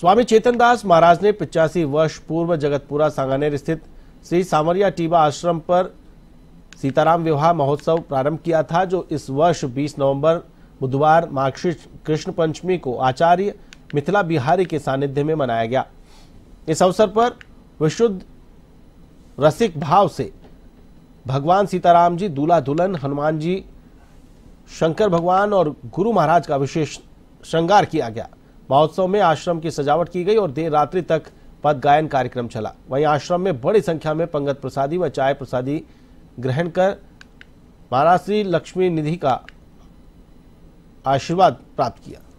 स्वामी चेतनदास महाराज ने पिचासी वर्ष पूर्व जगतपुरा सांगानेर स्थित श्री सामरिया टीबा आश्रम पर सीताराम विवाह महोत्सव प्रारंभ किया था जो इस वर्ष 20 नवंबर बुधवार माक्षी कृष्ण पंचमी को आचार्य मिथिला बिहारी के सानिध्य में मनाया गया इस अवसर पर विशुद्ध रसिक भाव से भगवान सीताराम जी दूल्हा दुल्हन हनुमान जी शंकर भगवान और गुरु महाराज का विशेष श्रृंगार किया गया महोत्सव में आश्रम की सजावट की गई और देर रात्रि तक पद गायन कार्यक्रम चला वहीं आश्रम में बड़ी संख्या में पंगत प्रसादी व चाय प्रसादी ग्रहण कर महाराष्ट्री लक्ष्मी निधि का आशीर्वाद प्राप्त किया